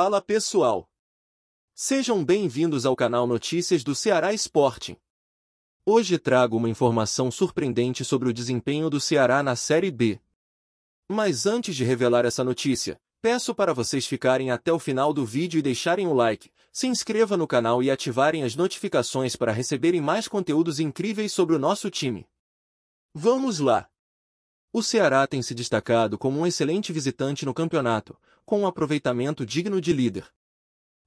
Fala pessoal! Sejam bem-vindos ao canal Notícias do Ceará Sporting. Hoje trago uma informação surpreendente sobre o desempenho do Ceará na Série B. Mas antes de revelar essa notícia, peço para vocês ficarem até o final do vídeo e deixarem o like, se inscreva no canal e ativarem as notificações para receberem mais conteúdos incríveis sobre o nosso time. Vamos lá! O Ceará tem se destacado como um excelente visitante no campeonato, com um aproveitamento digno de líder.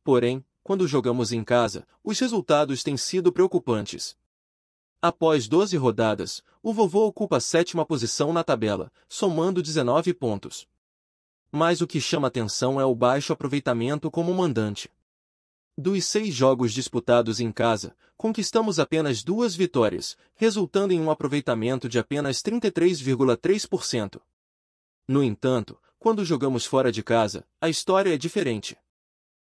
Porém, quando jogamos em casa, os resultados têm sido preocupantes. Após 12 rodadas, o vovô ocupa a sétima posição na tabela, somando 19 pontos. Mas o que chama atenção é o baixo aproveitamento como mandante. Dos seis jogos disputados em casa, conquistamos apenas duas vitórias, resultando em um aproveitamento de apenas 33,3%. No entanto, quando jogamos fora de casa, a história é diferente.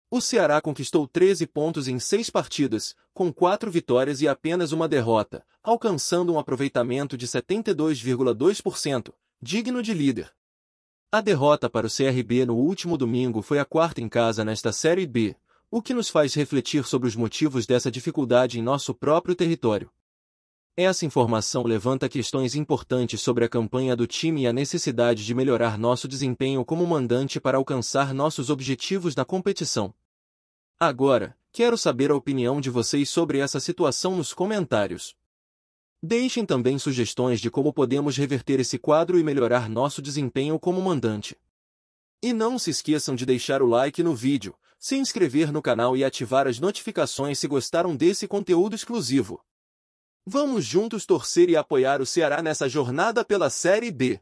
O Ceará conquistou 13 pontos em seis partidas, com quatro vitórias e apenas uma derrota, alcançando um aproveitamento de 72,2%, digno de líder. A derrota para o CRB no último domingo foi a quarta em casa nesta Série B, o que nos faz refletir sobre os motivos dessa dificuldade em nosso próprio território. Essa informação levanta questões importantes sobre a campanha do time e a necessidade de melhorar nosso desempenho como mandante para alcançar nossos objetivos na competição. Agora, quero saber a opinião de vocês sobre essa situação nos comentários. Deixem também sugestões de como podemos reverter esse quadro e melhorar nosso desempenho como mandante. E não se esqueçam de deixar o like no vídeo, se inscrever no canal e ativar as notificações se gostaram desse conteúdo exclusivo. Vamos juntos torcer e apoiar o Ceará nessa jornada pela Série B.